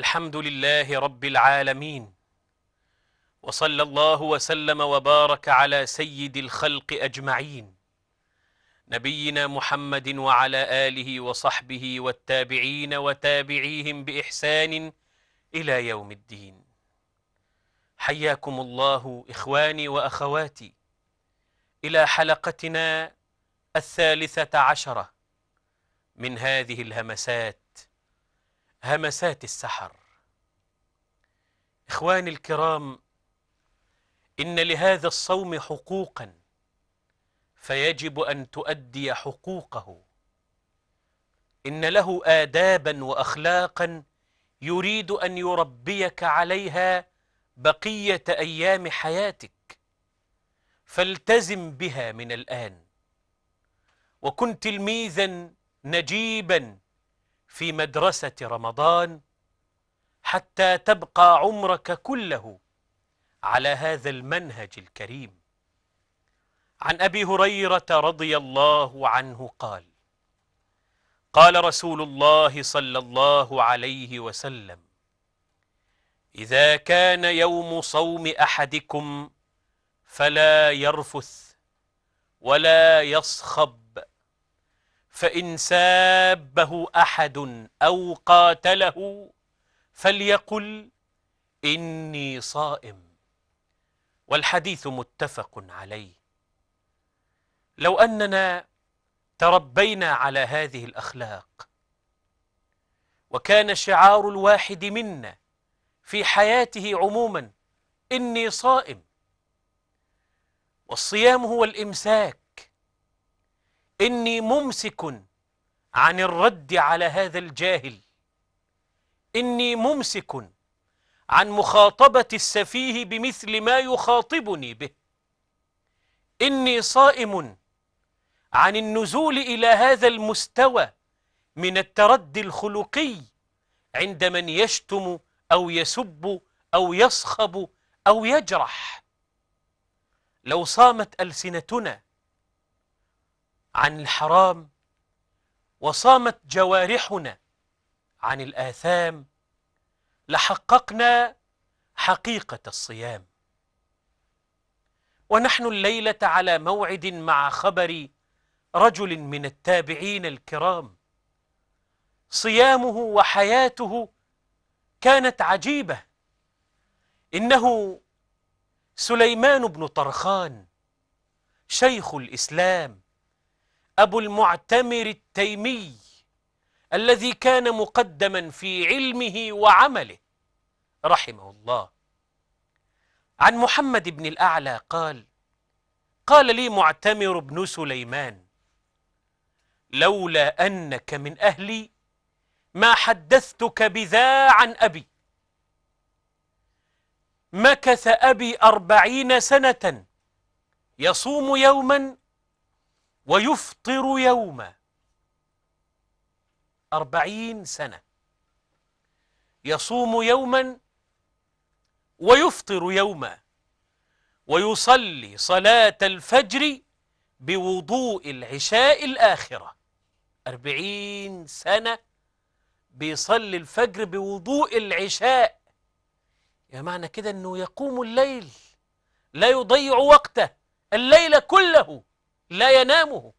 الحمد لله رب العالمين وصلى الله وسلم وبارك على سيد الخلق أجمعين نبينا محمد وعلى آله وصحبه والتابعين وتابعيهم بإحسان إلى يوم الدين حياكم الله إخواني وأخواتي إلى حلقتنا الثالثة عشرة من هذه الهمسات همسات السحر إخواني الكرام إن لهذا الصوم حقوقا فيجب أن تؤدي حقوقه إن له آدابا وأخلاقا يريد أن يربيك عليها بقية أيام حياتك فالتزم بها من الآن وكن تلميذا نجيبا في مدرسة رمضان حتى تبقى عمرك كله على هذا المنهج الكريم عن أبي هريرة رضي الله عنه قال قال رسول الله صلى الله عليه وسلم إذا كان يوم صوم أحدكم فلا يرفث ولا يصخب فإن سابه أحد أو قاتله فليقل إني صائم والحديث متفق عليه لو أننا تربينا على هذه الأخلاق وكان شعار الواحد منا في حياته عموما إني صائم والصيام هو الإمساك إني ممسك عن الرد على هذا الجاهل إني ممسك عن مخاطبة السفيه بمثل ما يخاطبني به إني صائم عن النزول إلى هذا المستوى من التردي الخلقي عند من يشتم أو يسب أو يصخب أو يجرح لو صامت ألسنتنا عن الحرام وصامت جوارحنا عن الآثام لحققنا حقيقة الصيام ونحن الليلة على موعد مع خبر رجل من التابعين الكرام صيامه وحياته كانت عجيبة إنه سليمان بن طرخان شيخ الإسلام أبو المعتمر التيمي الذي كان مقدما في علمه وعمله رحمه الله عن محمد بن الأعلى قال قال لي معتمر بن سليمان لولا أنك من أهلي ما حدثتك بذا عن أبي مكث أبي أربعين سنة يصوم يوما ويفطر يوما أربعين سنة يصوم يوما ويفطر يوما ويصلي صلاة الفجر بوضوء العشاء الآخرة أربعين سنة بيصلي الفجر بوضوء العشاء يا معنى كده أنه يقوم الليل لا يضيع وقته الليل كله لا ينامه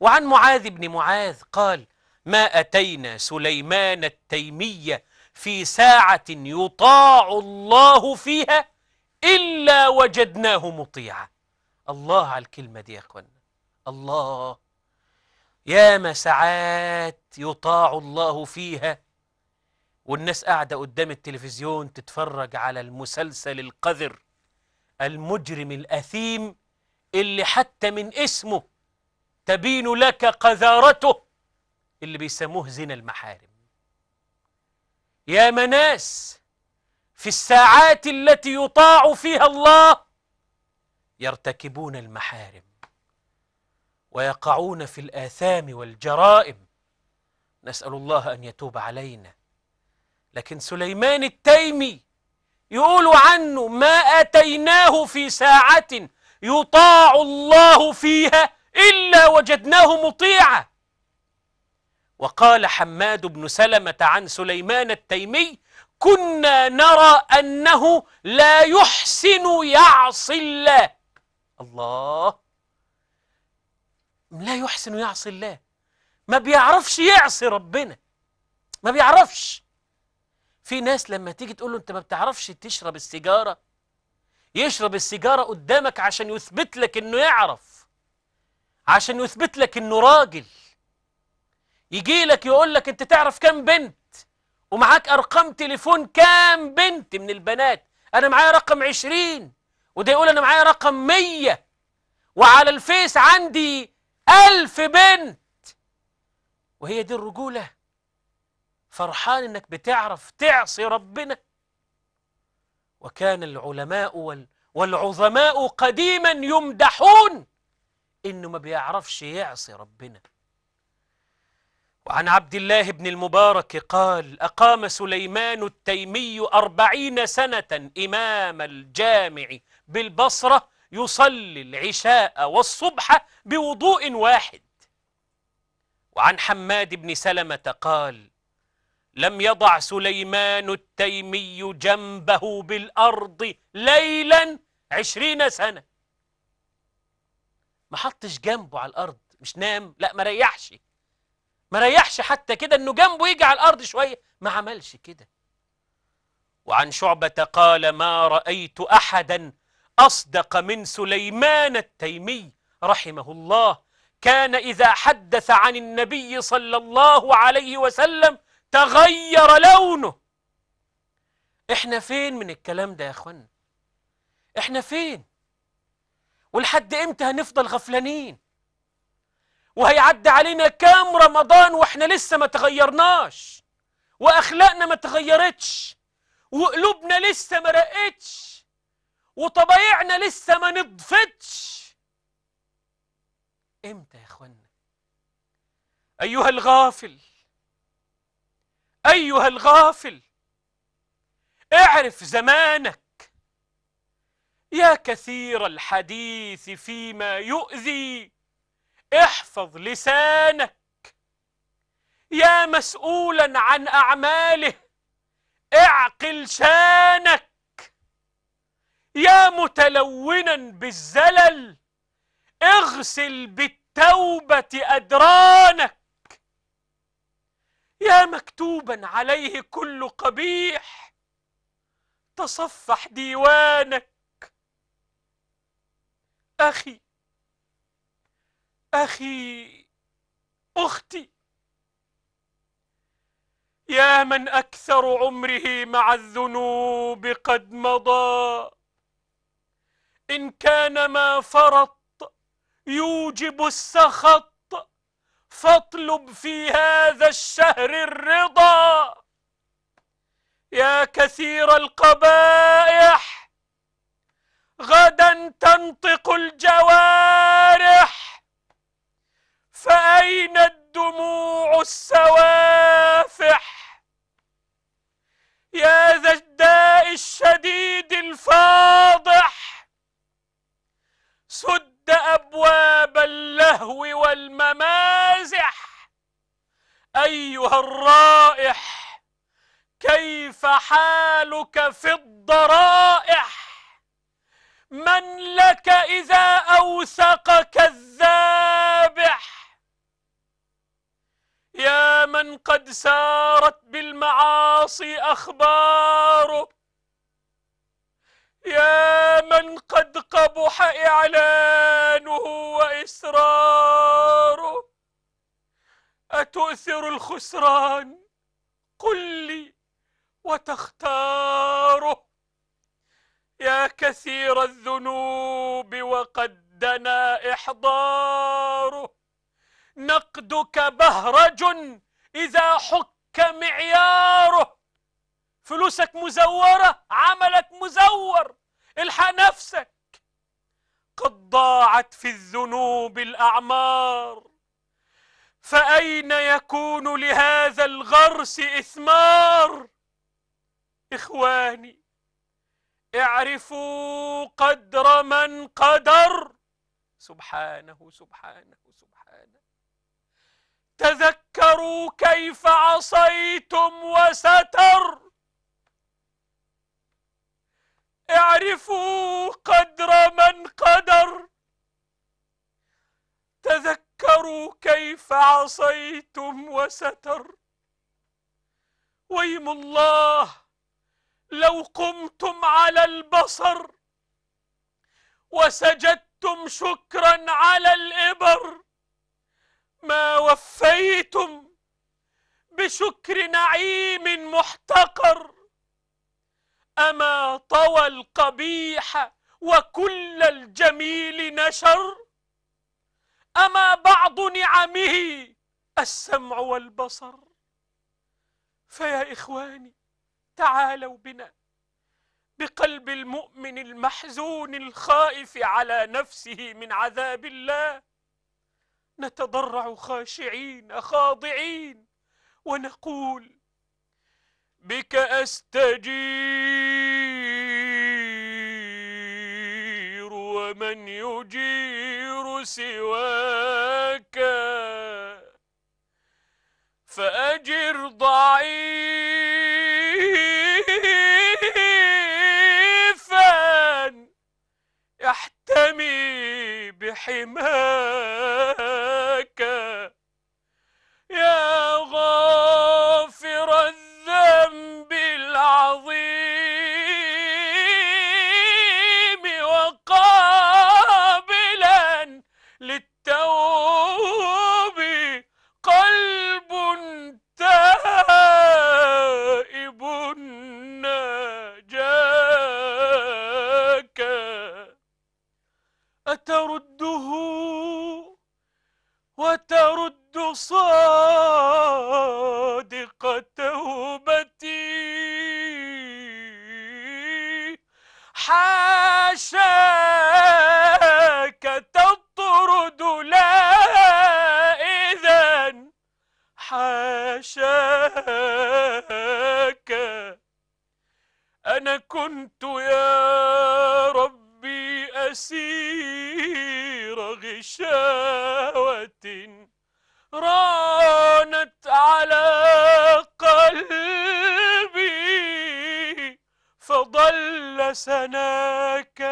وعن معاذ بن معاذ قال ما أتينا سليمان التيمية في ساعة يطاع الله فيها إلا وجدناه مطيعا الله على الكلمة دي يا أخوانا الله ياما ساعات يطاع الله فيها والناس قاعدة قدام التلفزيون تتفرج على المسلسل القذر المجرم الأثيم اللي حتى من اسمه تبين لك قذارته اللي بيسموه زنا المحارم يا مناس في الساعات التي يطاع فيها الله يرتكبون المحارم ويقعون في الآثام والجرائم نسأل الله أن يتوب علينا لكن سليمان التيمي يقول عنه ما أتيناه في ساعة يطاع الله فيها إلا وجدناه مطيعا وقال حماد بن سلمة عن سليمان التيمي كنا نرى أنه لا يحسن يعصي الله الله لا يحسن يعصي الله ما بيعرفش يعصي ربنا ما بيعرفش في ناس لما تيجي تقول له انت ما بتعرفش تشرب السيجاره يشرب السيجارة قدامك عشان يثبت لك انه يعرف عشان يثبت لك انه راجل يجي لك يقول لك انت تعرف كام بنت ومعاك ارقام تليفون كام بنت من البنات انا معايا رقم 20 وده يقول انا معايا رقم 100 وعلى الفيس عندي 1000 بنت وهي دي الرجوله فرحان انك بتعرف تعصي ربنا وكان العلماء والعظماء قديما يمدحون إنه ما بيعرفش يعصي ربنا وعن عبد الله بن المبارك قال أقام سليمان التيمي أربعين سنة إمام الجامع بالبصرة يصلي العشاء والصبح بوضوء واحد وعن حماد بن سلمة قال لم يضع سليمان التيمي جنبه بالأرض ليلا عشرين سنة ما حطش جنبه على الأرض مش نام لا ما ريحش ما ريحش حتى كده انه جنبه يجي على الأرض شوية ما عملش كده وعن شعبة قال ما رأيت أحدا أصدق من سليمان التيمي رحمه الله كان إذا حدث عن النبي صلى الله عليه وسلم تغير لونه احنا فين من الكلام ده يا اخوانا احنا فين ولحد امتى هنفضل غفلانين وهيعدي علينا كام رمضان واحنا لسه ما تغيرناش واخلاقنا ما تغيرتش وقلوبنا لسه ما رقتش وطبايعنا لسه ما نضفتش امتى يا اخوانا ايها الغافل أيها الغافل اعرف زمانك يا كثير الحديث فيما يؤذي احفظ لسانك يا مسؤولا عن أعماله اعقل شانك يا متلونا بالزلل اغسل بالتوبة أدرانك يا مكتوبا عليه كل قبيح تصفح ديوانك أخي أخي أختي يا من أكثر عمره مع الذنوب قد مضى إن كان ما فرط يوجب السخط فاطلب في هذا الشهر الرضا يا كثير القبائح غدا تنطق الجوارح فأين الدموع السوافح يا ذا الداء الشديد الفاضح سد أبواب اللهو أيها الرائح كيف حالك في الضرائح من لك إذا أوثقك الذابح يا من قد سارت بالمعاصي أخباره يا من قد قبح إعلانه وإسراره تعسر الخسران قل لي وتختاره يا كثير الذنوب وقد دنا إحضاره نقدك بهرج إذا حك معياره فلوسك مزورة عملك مزور الحق نفسك قد ضاعت في الذنوب الأعمار فأين يكون لهذا الغرس إثمار إخواني اعرفوا قدر من قدر سبحانه سبحانه سبحانه تذكروا كيف عصيتم وستر اعرفوا قدر من قدر تذكروا تذكروا كيف عصيتم وستر ويم الله لو قمتم على البصر وسجدتم شكرا على الإبر ما وفيتم بشكر نعيم محتقر أما طوى القبيح وكل الجميل نشر أما بعض نعمه السمع والبصر فيا إخواني تعالوا بنا بقلب المؤمن المحزون الخائف على نفسه من عذاب الله نتضرع خاشعين خاضعين ونقول بك أستجيب ومن يجير سواك فأجر ضعيفا يحتمي بحماك ترد صار حسناك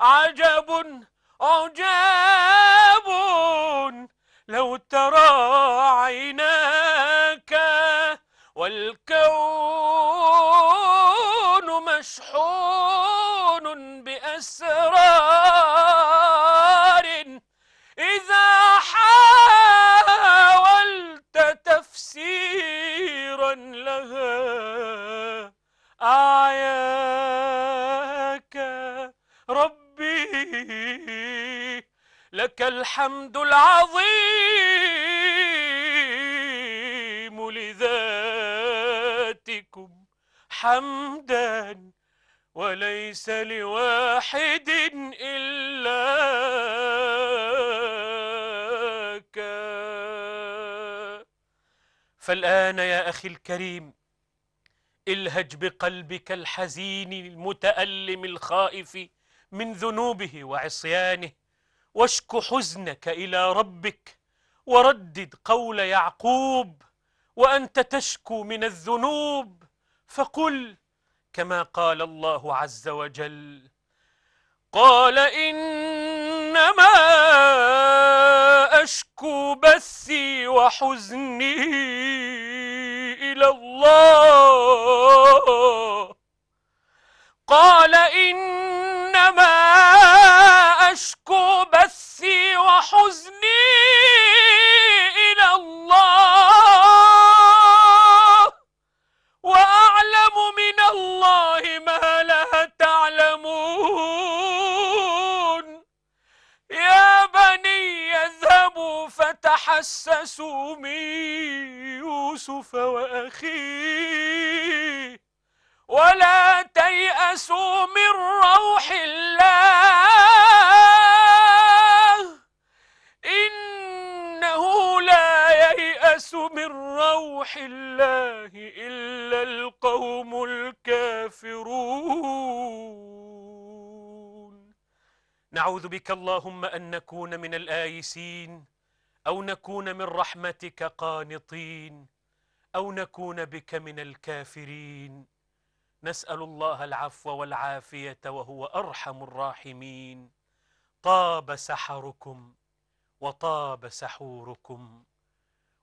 عجب عجاب لو ترى عينا لك الحمد العظيم لذاتكم حمدا وليس لواحد إلاك فالآن يا أخي الكريم الهج بقلبك الحزين المتألم الخائف من ذنوبه وعصيانه واشك حزنك إلى ربك وردد قول يعقوب وأنت تشكو من الذنوب فقل كما قال الله عز وجل قال إنما أشكو بثي وحزني إلى الله قال إنما أشكو بثي وحزني إلى الله وأعلم من الله ما لا تعلمون يا بني اذهبوا فتحسسوا من يأس من روح الله إلا القوم الكافرون نعوذ بك اللهم أن نكون من الآيسين أو نكون من رحمتك قانطين أو نكون بك من الكافرين نسأل الله العفو والعافية وهو أرحم الراحمين طاب سحركم وطاب سحوركم